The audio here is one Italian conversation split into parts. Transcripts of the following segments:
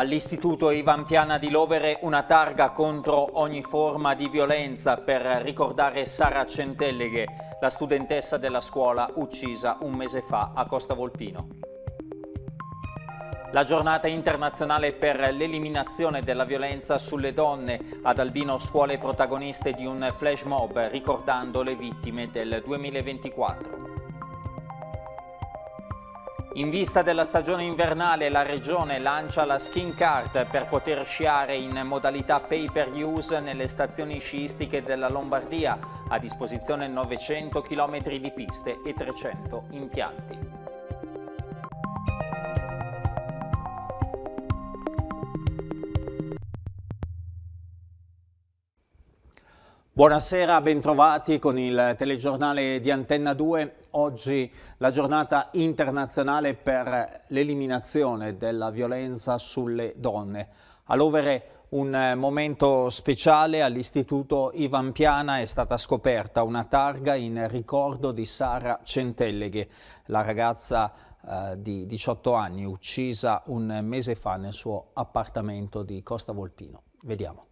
All'Istituto Ivan Piana di Lovere una targa contro ogni forma di violenza per ricordare Sara Centelleghe, la studentessa della scuola uccisa un mese fa a Costa Volpino. La giornata internazionale per l'eliminazione della violenza sulle donne ad Albino scuole protagoniste di un flash mob ricordando le vittime del 2024. In vista della stagione invernale la Regione lancia la skin card per poter sciare in modalità pay per use nelle stazioni sciistiche della Lombardia, a disposizione 900 km di piste e 300 impianti. Buonasera, bentrovati con il telegiornale di Antenna 2. Oggi la giornata internazionale per l'eliminazione della violenza sulle donne. All'Overe un momento speciale all'Istituto Ivan Piana è stata scoperta una targa in ricordo di Sara Centelleghe, la ragazza eh, di 18 anni uccisa un mese fa nel suo appartamento di Costa Volpino. Vediamo.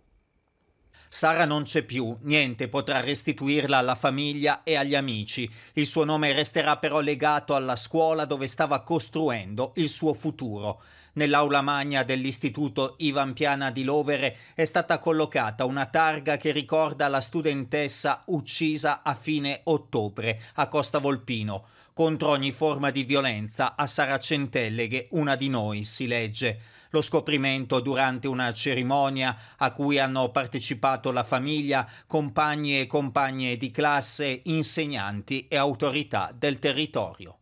Sara non c'è più, niente potrà restituirla alla famiglia e agli amici. Il suo nome resterà però legato alla scuola dove stava costruendo il suo futuro. Nell'aula magna dell'istituto Ivan Piana di Lovere è stata collocata una targa che ricorda la studentessa uccisa a fine ottobre a Costa Volpino. Contro ogni forma di violenza a Sara Centelleghe, una di noi, si legge. Lo scoprimento durante una cerimonia a cui hanno partecipato la famiglia, compagni e compagne di classe, insegnanti e autorità del territorio.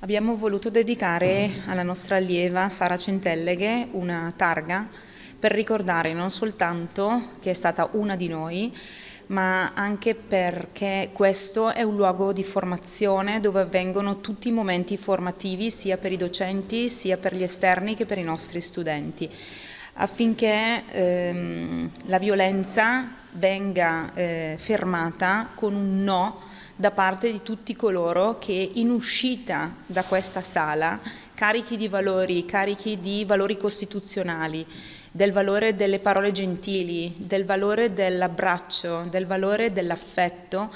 Abbiamo voluto dedicare alla nostra allieva Sara Centelleghe una targa per ricordare non soltanto che è stata una di noi, ma anche perché questo è un luogo di formazione dove avvengono tutti i momenti formativi sia per i docenti sia per gli esterni che per i nostri studenti affinché ehm, la violenza venga eh, fermata con un no da parte di tutti coloro che in uscita da questa sala carichi di valori, carichi di valori costituzionali, del valore delle parole gentili, del valore dell'abbraccio, del valore dell'affetto,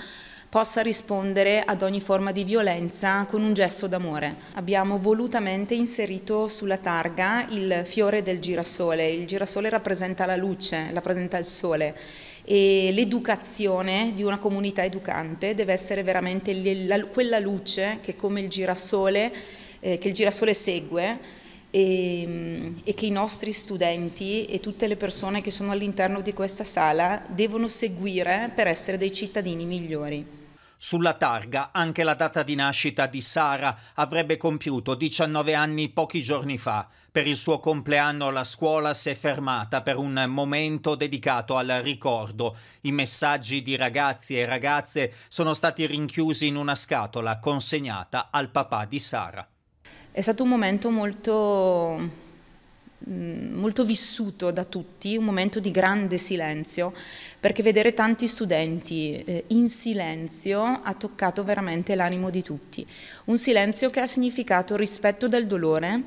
possa rispondere ad ogni forma di violenza con un gesto d'amore. Abbiamo volutamente inserito sulla targa il fiore del girasole. Il girasole rappresenta la luce, rappresenta il sole e l'educazione di una comunità educante deve essere veramente quella luce che come il girasole, eh, che il girasole segue e, mm, e, che i nostri studenti e tutte le persone che sono all'interno di questa sala devono seguire per essere dei cittadini migliori. Sulla targa anche la data di nascita di Sara avrebbe compiuto 19 anni pochi giorni fa. Per il suo compleanno la scuola si è fermata per un momento dedicato al ricordo. I messaggi di ragazzi e ragazze sono stati rinchiusi in una scatola consegnata al papà di Sara. È stato un momento molto, mm, molto vissuto da tutti, un momento di grande silenzio, perché vedere tanti studenti eh, in silenzio ha toccato veramente l'animo di tutti. Un silenzio che ha significato rispetto del dolore,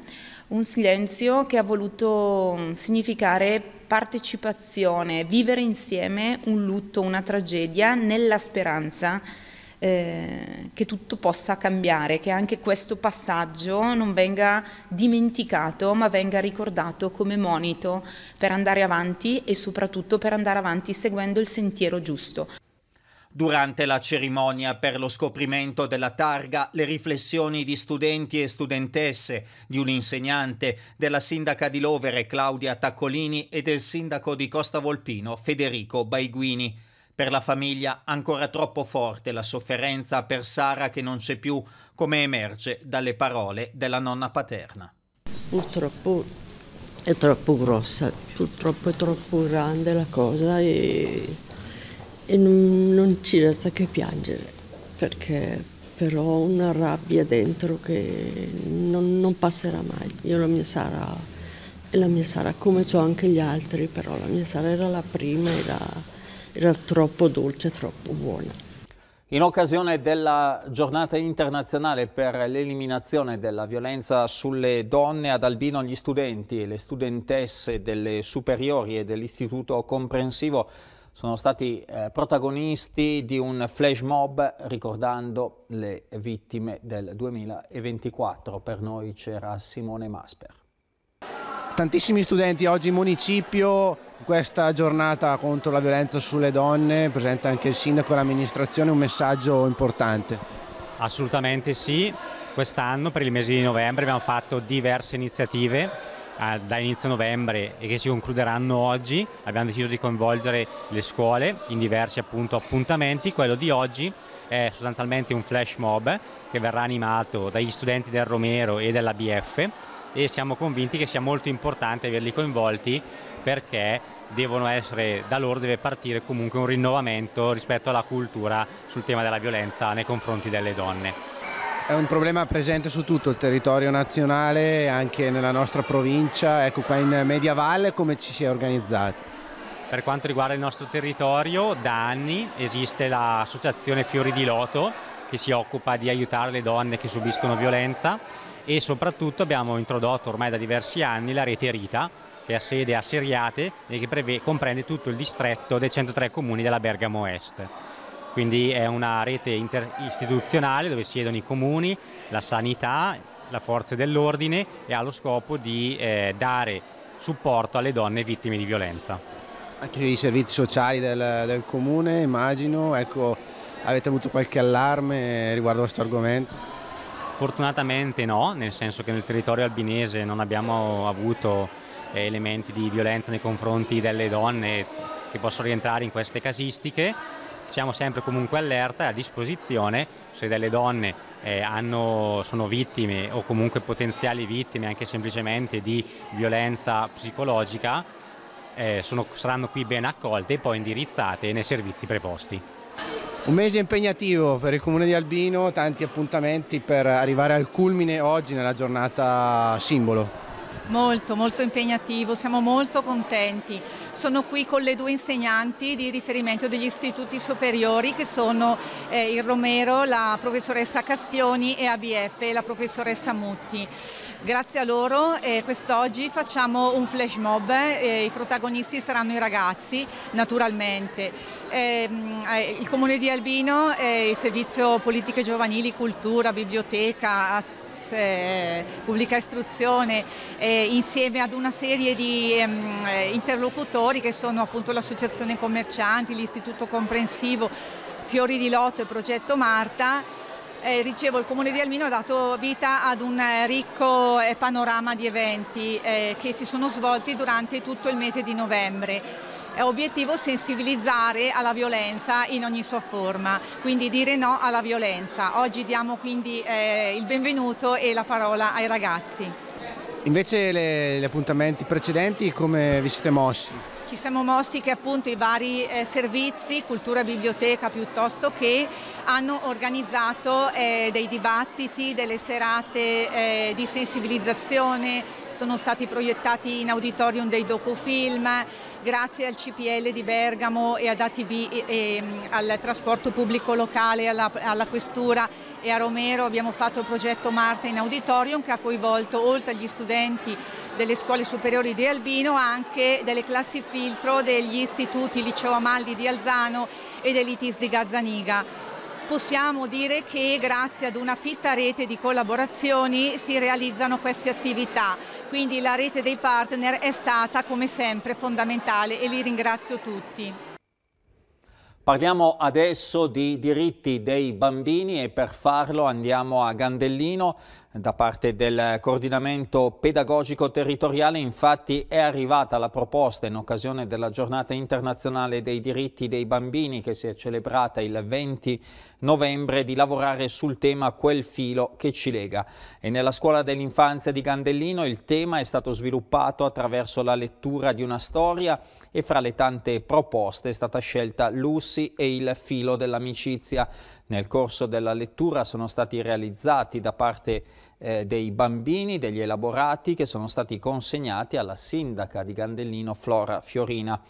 un silenzio che ha voluto mm, significare partecipazione, vivere insieme un lutto, una tragedia nella speranza di eh, che tutto possa cambiare, che anche questo passaggio non venga dimenticato ma venga ricordato come monito per andare avanti e soprattutto per andare avanti seguendo il sentiero giusto. Durante la cerimonia per lo scoprimento della targa, le riflessioni di studenti e studentesse, di un insegnante, della sindaca di Lovere Claudia Taccolini e del sindaco di Costa Volpino Federico Baiguini. Per la famiglia ancora troppo forte la sofferenza per Sara che non c'è più, come emerge dalle parole della nonna paterna. Purtroppo è troppo grossa, purtroppo è troppo grande la cosa e, e non, non ci resta che piangere, perché però ho una rabbia dentro che non, non passerà mai. Io la mia Sara e la mia Sara, come ho anche gli altri, però la mia Sara era la prima e la era troppo dolce, troppo buona. In occasione della giornata internazionale per l'eliminazione della violenza sulle donne ad Albino gli studenti e le studentesse delle superiori e dell'istituto comprensivo sono stati eh, protagonisti di un flash mob ricordando le vittime del 2024. Per noi c'era Simone Masper. Tantissimi studenti oggi in municipio, questa giornata contro la violenza sulle donne, presenta anche il sindaco e l'amministrazione un messaggio importante. Assolutamente sì, quest'anno per il mese di novembre abbiamo fatto diverse iniziative ah, da inizio novembre e che si concluderanno oggi abbiamo deciso di coinvolgere le scuole in diversi appunto, appuntamenti quello di oggi è sostanzialmente un flash mob che verrà animato dagli studenti del Romero e della BF e siamo convinti che sia molto importante averli coinvolti perché essere, da loro deve partire comunque un rinnovamento rispetto alla cultura sul tema della violenza nei confronti delle donne. È un problema presente su tutto il territorio nazionale, anche nella nostra provincia, ecco qua in Media Valle come ci si è organizzati? Per quanto riguarda il nostro territorio, da anni esiste l'associazione Fiori di Loto che si occupa di aiutare le donne che subiscono violenza e soprattutto abbiamo introdotto ormai da diversi anni la rete Rita che ha sede a Seriate e che comprende tutto il distretto dei 103 comuni della Bergamo Est. Quindi è una rete interistituzionale dove siedono i comuni, la sanità, la forza dell'ordine e ha lo scopo di eh, dare supporto alle donne vittime di violenza. Anche i servizi sociali del, del comune immagino, ecco, avete avuto qualche allarme riguardo a questo argomento? Fortunatamente no, nel senso che nel territorio albinese non abbiamo avuto eh, elementi di violenza nei confronti delle donne che possono rientrare in queste casistiche. Siamo sempre comunque allerta e a disposizione se delle donne eh, hanno, sono vittime o comunque potenziali vittime anche semplicemente di violenza psicologica, eh, sono, saranno qui ben accolte e poi indirizzate nei servizi preposti. Un mese impegnativo per il comune di Albino, tanti appuntamenti per arrivare al culmine oggi nella giornata simbolo. Molto, molto impegnativo, siamo molto contenti. Sono qui con le due insegnanti di riferimento degli istituti superiori che sono eh, il Romero, la professoressa Castioni e ABF, la professoressa Mutti. Grazie a loro eh, quest'oggi facciamo un flash mob, eh, i protagonisti saranno i ragazzi naturalmente. Mm, eh, il Comune di Albino, il servizio politiche giovanili, cultura, biblioteca, ass, eh, pubblica istruzione, insieme ad una serie di ehm, eh, interlocutori che sono appunto l'associazione commercianti, l'istituto comprensivo, Fiori di Lotto e Progetto Marta eh, dicevo, il Comune di Almino ha dato vita ad un eh, ricco eh, panorama di eventi eh, che si sono svolti durante tutto il mese di novembre. È obiettivo sensibilizzare alla violenza in ogni sua forma, quindi dire no alla violenza. Oggi diamo quindi eh, il benvenuto e la parola ai ragazzi. Invece le, gli appuntamenti precedenti come vi siete mossi? Ci siamo mossi che appunto i vari eh, servizi, cultura biblioteca piuttosto che, hanno organizzato eh, dei dibattiti, delle serate eh, di sensibilizzazione, sono stati proiettati in auditorium dei docufilm, grazie al CPL di Bergamo e ad ATB e, e mm, al trasporto pubblico locale, alla, alla questura e a Romero abbiamo fatto il progetto Marte in Auditorium che ha coinvolto oltre agli studenti delle scuole superiori di Albino anche delle classi filtro degli istituti Liceo Amaldi di Alzano e dell'ITIS di Gazzaniga possiamo dire che grazie ad una fitta rete di collaborazioni si realizzano queste attività, quindi la rete dei partner è stata come sempre fondamentale e li ringrazio tutti. Parliamo adesso di diritti dei bambini e per farlo andiamo a Gandellino. Da parte del coordinamento pedagogico territoriale infatti è arrivata la proposta in occasione della giornata internazionale dei diritti dei bambini che si è celebrata il 20 novembre di lavorare sul tema quel filo che ci lega. E nella scuola dell'infanzia di Gandellino il tema è stato sviluppato attraverso la lettura di una storia e fra le tante proposte è stata scelta Lucy e il filo dell'amicizia. Nel corso della lettura sono stati realizzati da parte eh, dei bambini degli elaborati che sono stati consegnati alla sindaca di Gandellino Flora Fiorina.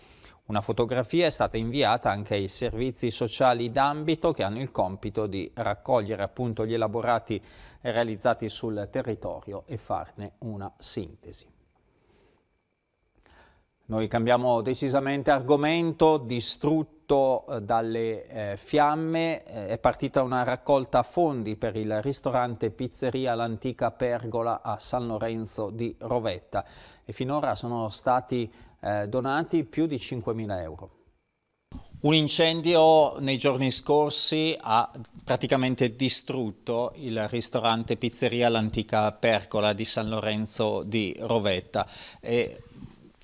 Una fotografia è stata inviata anche ai servizi sociali d'ambito che hanno il compito di raccogliere appunto gli elaborati realizzati sul territorio e farne una sintesi. Noi cambiamo decisamente argomento, distrutto eh, dalle eh, fiamme, eh, è partita una raccolta fondi per il ristorante Pizzeria L'Antica Pergola a San Lorenzo di Rovetta e finora sono stati eh, donati più di 5.000 euro. Un incendio nei giorni scorsi ha praticamente distrutto il ristorante Pizzeria L'Antica Pergola di San Lorenzo di Rovetta e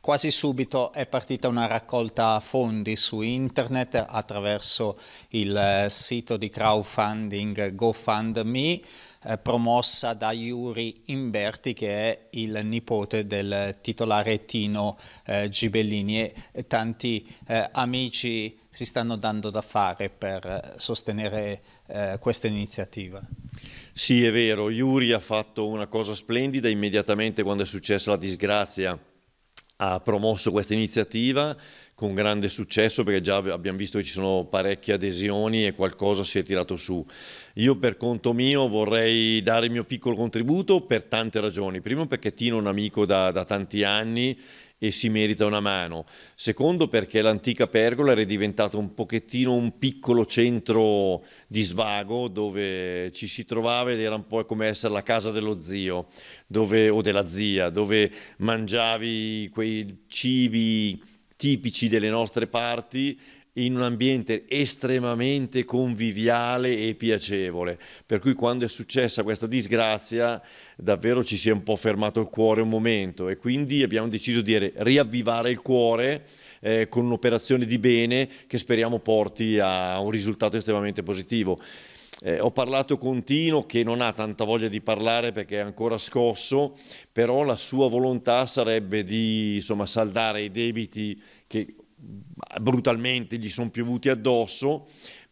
Quasi subito è partita una raccolta fondi su internet attraverso il eh, sito di crowdfunding GoFundMe eh, promossa da Yuri Imberti che è il nipote del titolare Tino eh, Gibellini e tanti eh, amici si stanno dando da fare per sostenere eh, questa iniziativa. Sì, è vero, Yuri ha fatto una cosa splendida immediatamente quando è successa la disgrazia ha promosso questa iniziativa con grande successo perché già abbiamo visto che ci sono parecchie adesioni e qualcosa si è tirato su. Io per conto mio vorrei dare il mio piccolo contributo per tante ragioni. Primo perché Tino è un amico da, da tanti anni e si merita una mano. Secondo perché l'antica pergola era diventata un pochettino un piccolo centro di svago dove ci si trovava ed era un po' come essere la casa dello zio dove, o della zia, dove mangiavi quei cibi tipici delle nostre parti in un ambiente estremamente conviviale e piacevole, per cui quando è successa questa disgrazia davvero ci si è un po' fermato il cuore un momento e quindi abbiamo deciso di riavvivare il cuore eh, con un'operazione di bene che speriamo porti a un risultato estremamente positivo. Eh, ho parlato con Tino che non ha tanta voglia di parlare perché è ancora scosso, però la sua volontà sarebbe di insomma, saldare i debiti che brutalmente gli sono piovuti addosso,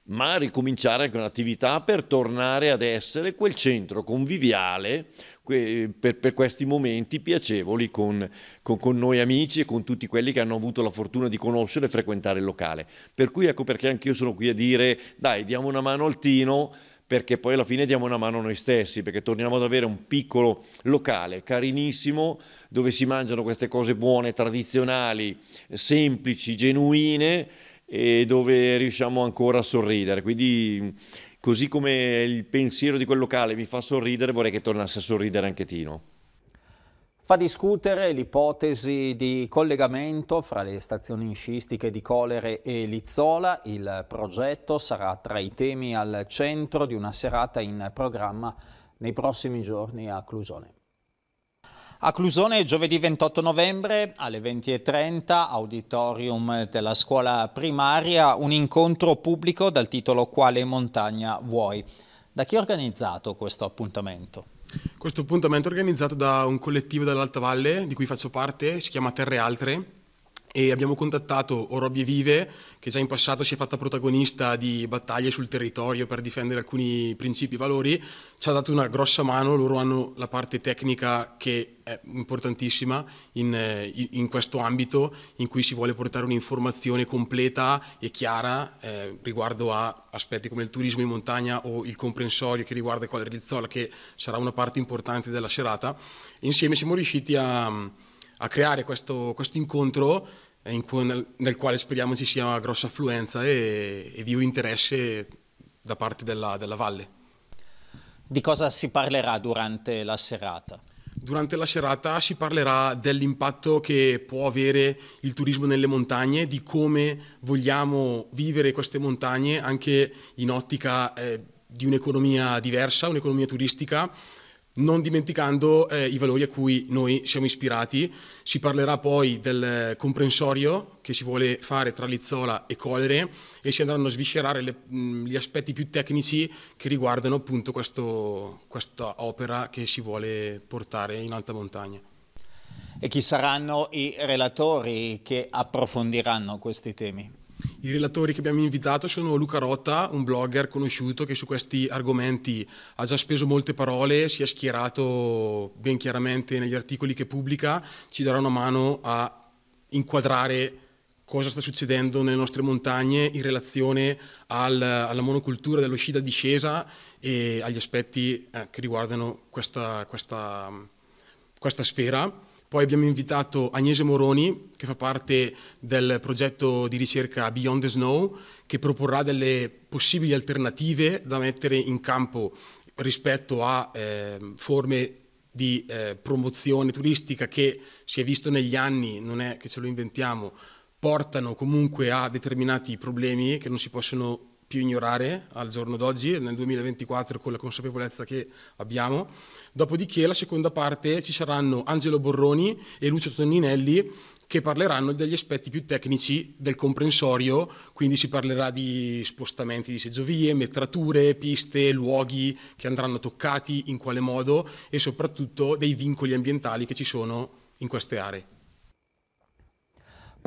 ma ricominciare anche un'attività per tornare ad essere quel centro conviviale per, per questi momenti piacevoli con, con, con, noi amici e con tutti quelli che hanno avuto la fortuna di conoscere e frequentare il locale. Per cui ecco perché anch'io sono qui a dire dai diamo una mano al Tino perché poi alla fine diamo una mano a noi stessi, perché torniamo ad avere un piccolo locale carinissimo dove si mangiano queste cose buone, tradizionali, semplici, genuine e dove riusciamo ancora a sorridere. Quindi così come il pensiero di quel locale mi fa sorridere, vorrei che tornasse a sorridere anche Tino. Fa discutere l'ipotesi di collegamento fra le stazioni sciistiche di Colere e Lizzola. Il progetto sarà tra i temi al centro di una serata in programma nei prossimi giorni a Clusone. A Clusone giovedì 28 novembre alle 20.30, auditorium della scuola primaria, un incontro pubblico dal titolo Quale montagna vuoi? Da chi è organizzato questo appuntamento? Questo appuntamento è organizzato da un collettivo dell'Alta Valle di cui faccio parte, si chiama Terre Altre e abbiamo contattato Orobie Vive, che già in passato si è fatta protagonista di battaglie sul territorio per difendere alcuni principi e valori, ci ha dato una grossa mano, loro hanno la parte tecnica che è importantissima in, eh, in questo ambito in cui si vuole portare un'informazione completa e chiara eh, riguardo a aspetti come il turismo in montagna o il comprensorio che riguarda il quadrilizzola, che sarà una parte importante della serata. Insieme siamo riusciti a a creare questo, questo incontro eh, in cui, nel, nel, quale speriamo ci sia una grossa affluenza e, e vivo interesse da parte della, della valle. Di cosa si parlerà durante la serata? Durante la serata si parlerà dell'impatto che può avere il turismo nelle montagne, di come vogliamo vivere queste montagne anche in ottica eh, di un'economia diversa, un'economia turistica non dimenticando eh, i valori a cui noi siamo ispirati. Si parlerà poi del comprensorio che si vuole fare tra Lizzola e Colere e si andranno a sviscerare le, mm, gli aspetti più tecnici che riguardano appunto questo, questa opera che si vuole portare in alta montagna. E chi saranno i relatori che approfondiranno questi temi? I relatori che abbiamo invitato sono Luca Rotta, un blogger conosciuto che su questi argomenti ha già speso molte parole, si è schierato ben chiaramente negli articoli che pubblica, ci darà una mano a inquadrare cosa sta succedendo nelle nostre montagne in relazione al, alla monocultura dell'uscita discesa e agli aspetti eh, che riguardano questa, questa, questa sfera. Poi abbiamo invitato Agnese Moroni, che fa parte del progetto di ricerca Beyond the Snow, che proporrà delle possibili alternative da mettere in campo rispetto a eh, forme di eh, promozione turistica che si è visto negli anni, non è che ce lo inventiamo, portano comunque a determinati problemi che non si possono più ignorare al giorno d'oggi, nel 2024 con la consapevolezza che abbiamo. Dopodiché la seconda parte ci saranno Angelo Borroni e Lucio Tonninelli che parleranno degli aspetti più tecnici del comprensorio, quindi si parlerà di spostamenti di seggiovie, metrature, piste, luoghi che andranno toccati, in quale modo e soprattutto dei vincoli ambientali che ci sono in queste aree.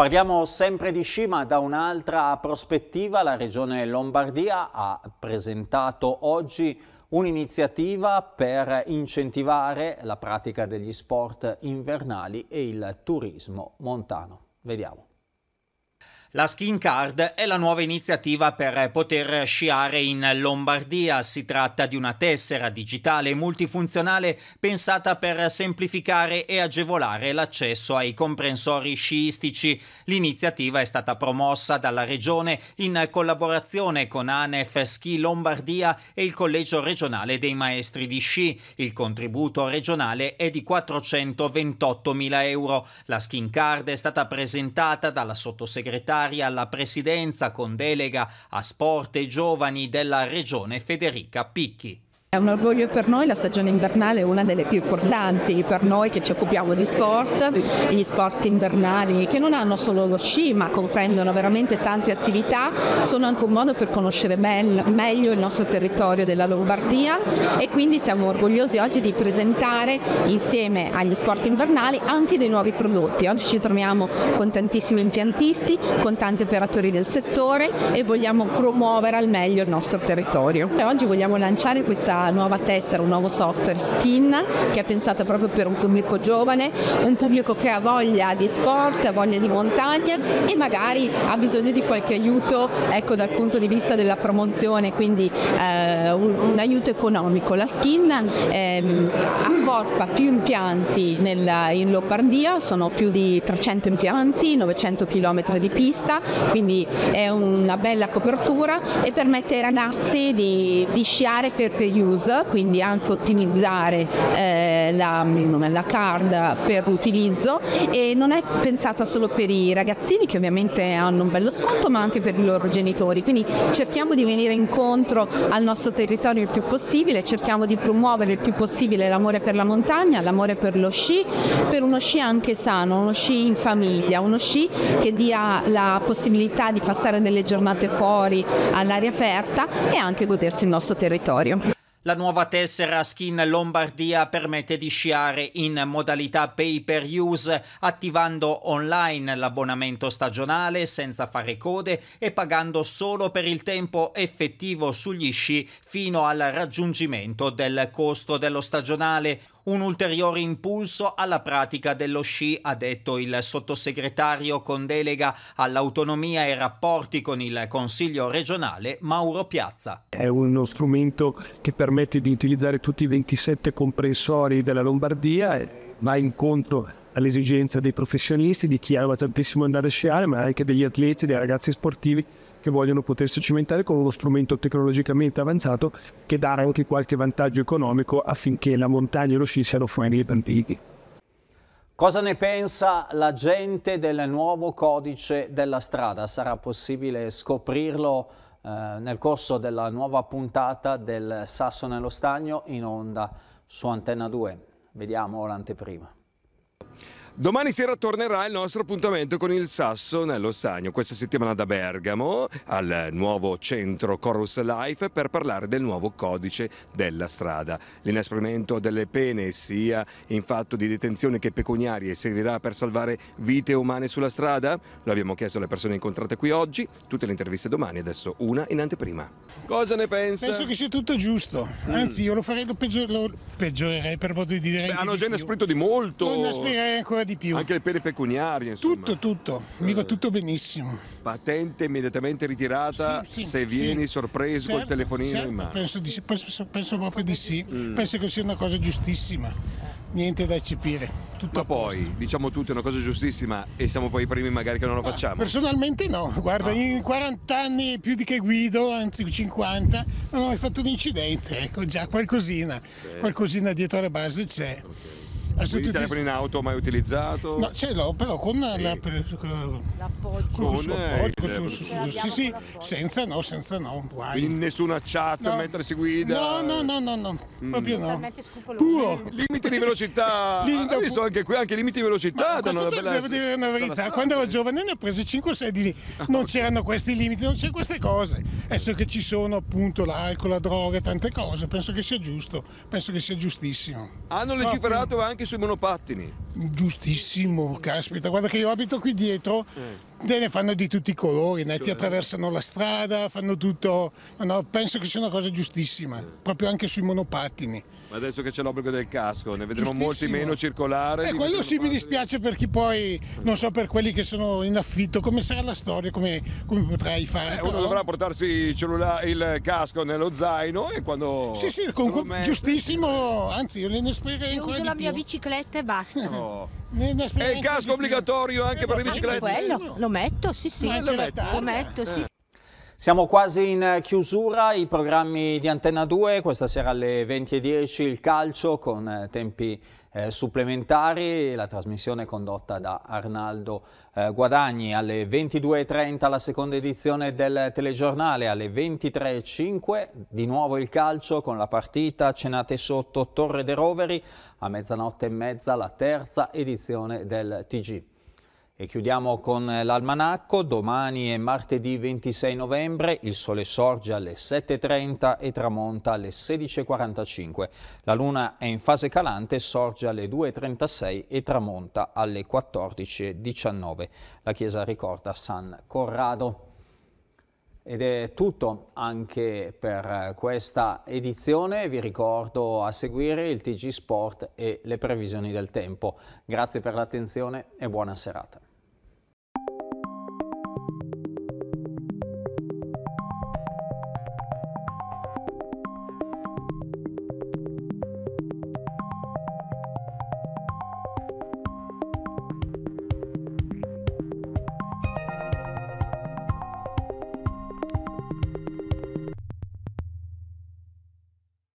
Parliamo sempre di sci, ma da un'altra prospettiva la Regione Lombardia ha presentato oggi un'iniziativa per incentivare la pratica degli sport invernali e il turismo montano. Vediamo. La Skin Card è la nuova iniziativa per poter sciare in Lombardia. Si tratta di una tessera digitale e multifunzionale pensata per semplificare e agevolare l'accesso ai comprensori sciistici. L'iniziativa è stata promossa dalla Regione in collaborazione con ANEF Ski Lombardia e il Collegio regionale dei maestri di sci. Il contributo regionale è di 428 mila euro. La Skin Card è stata presentata dalla sottosegretaria unitaria alla presidenza con delega a sport e giovani della regione Federica Picchi. È un orgoglio per noi, la stagione invernale è una delle più importanti per noi che ci occupiamo di sport, gli sport invernali che non hanno solo lo sci ma comprendono veramente tante attività, sono anche un modo per conoscere meglio il nostro territorio della Lombardia e quindi siamo orgogliosi oggi di presentare insieme agli sport invernali anche dei nuovi prodotti. Oggi ci troviamo con tantissimi impiantisti, con tanti operatori del settore e vogliamo promuovere al meglio il nostro territorio. E oggi vogliamo lanciare questa nuova, tessera, un nuovo software Skin che è pensata proprio per un pubblico giovane, un pubblico che ha voglia di sport, ha voglia di montagna e magari ha bisogno di qualche aiuto ecco, dal punto di vista della promozione, quindi eh, un, un, aiuto economico. La Skin eh, apporta più impianti nel, in Lombardia, sono più di 300 impianti, 900 km di pista, quindi è una bella copertura e permette ai ragazzi di, di sciare per periodi reuse, quindi anche ottimizzare eh, la, la, card per l'utilizzo e non è pensata solo per i ragazzini che ovviamente hanno un bello sconto ma anche per i loro genitori, quindi cerchiamo di venire incontro al nostro territorio il più possibile, cerchiamo di promuovere il più possibile l'amore per la montagna, l'amore per lo sci, per uno sci anche sano, uno sci in famiglia, uno sci che dia la possibilità di passare delle giornate fuori all'aria aperta e anche godersi il nostro territorio. La nuova tessera Skin Lombardia permette di sciare in modalità pay per use attivando online l'abbonamento stagionale senza fare code e pagando solo per il tempo effettivo sugli sci fino al raggiungimento del costo dello stagionale un ulteriore impulso alla pratica dello sci, ha detto il sottosegretario con delega all'autonomia e rapporti con il Consiglio regionale Mauro Piazza. È uno strumento che permette di utilizzare tutti i 27 comprensori della Lombardia va incontro all'esigenza dei professionisti, di chi ama tantissimo andare a sciare, ma anche degli atleti, dei ragazzi sportivi che vogliono potersi cimentare con uno strumento tecnologicamente avanzato che dà anche qualche vantaggio economico affinché la montagna e lo sci siano fuori per lì. Cosa ne pensa la gente del nuovo codice della strada? Sarà possibile scoprirlo eh, nel corso della nuova puntata del Sasso nello Stagno in onda su Antenna 2. Vediamo l'anteprima. Domani sera tornerà il nostro appuntamento con il Sasso nello Sagno, questa settimana da Bergamo, al nuovo centro Chorus Life per parlare del nuovo codice della strada. L'inasprimento delle pene sia in fatto di detenzione che pecuniarie servirà per salvare vite umane sulla strada? Lo abbiamo chiesto alle persone incontrate qui oggi, tutte le interviste domani, adesso una in anteprima. Cosa ne pensa? Penso che sia tutto giusto, anzi io lo, farei, lo, peggior, lo peggiorerei per modo di dire. Beh, hanno già inasprito di molto. Lo inasprirei ancora ancora di più. Anche le pene pecuniarie, insomma. Tutto, tutto, mi va eh. tutto benissimo. Patente immediatamente ritirata sì, sì, se vieni sì. sorpreso certo, col telefonino certo, in mano. Penso, di, penso, penso proprio di sì, mm. penso che sia una cosa giustissima niente da eccepire. Tutto Ma poi, diciamo tutto, è una cosa giustissima e siamo poi i primi magari che non lo Ma ah, facciamo. Personalmente no, guarda, ah. in 40 anni più di che guido, anzi 50, non ho mai fatto un incidente, ecco già qualcosina, okay. qualcosina dietro le basi c'è. Okay. Adesso Quindi ti telefono in auto mai utilizzato? No, ce l'ho, però con l'appoggio. Eh, con l'appoggio. Sì, sì, senza no, senza no. Guai. Quindi nessuna chat no. mentre si guida? No, no, no, no, no. Mm. proprio no. Puro. Limiti di velocità. Ho visto pu- anche qui, anche limiti di velocità. Ma danno una bella... devo dire una verità, quando ero giovane ne ho preso 5 o 6 di lì. Ah, non c'erano questi limiti, non c'erano queste cose. Adesso eh, che ci sono appunto l'alcol, la droga e tante cose, penso che sia giusto, penso che sia giustissimo. Hanno legiferato anche su sui monopattini. Giustissimo, caspita, guarda che io abito qui dietro. Eh te ne fanno di tutti i colori, né? ti attraversano la strada, fanno tutto, no, no, penso che sia una cosa giustissima, proprio anche sui monopattini. Ma adesso che c'è l'obbligo del casco, ne vedremo molti meno circolare. Eh, quello sì mi dispiace per chi poi, non so, per quelli che sono in affitto, come sarà la storia, come, come potrai fare. Eh, uno però... dovrà portarsi il, cellula... il casco nello zaino e quando... Sì, sì, con... mette... giustissimo, anzi io ne spererei ancora uso la mia bicicletta e basta. No. È il casco obbligatorio anche eh, per le biciclette? Quello, lo metto, sì, sì. Lo metto, lo metto, sì. Siamo quasi in chiusura, i programmi di Antenna 2, questa sera alle 20.10 il calcio con eh, tempi eh, supplementari, la trasmissione condotta da Arnaldo eh, Guadagni, alle 22.30 la seconda edizione del telegiornale, alle 23.05 di nuovo il calcio con la partita Cenate sotto Torre de Roveri, a mezzanotte e mezza la terza edizione del TG. E chiudiamo con l'almanacco, domani è martedì 26 novembre, il sole sorge alle 7.30 e tramonta alle 16.45. La luna è in fase calante, sorge alle 2.36 e tramonta alle 14.19. La chiesa ricorda San Corrado. Ed è tutto anche per questa edizione, vi ricordo a seguire il TG Sport e le previsioni del tempo. Grazie per l'attenzione e buona serata.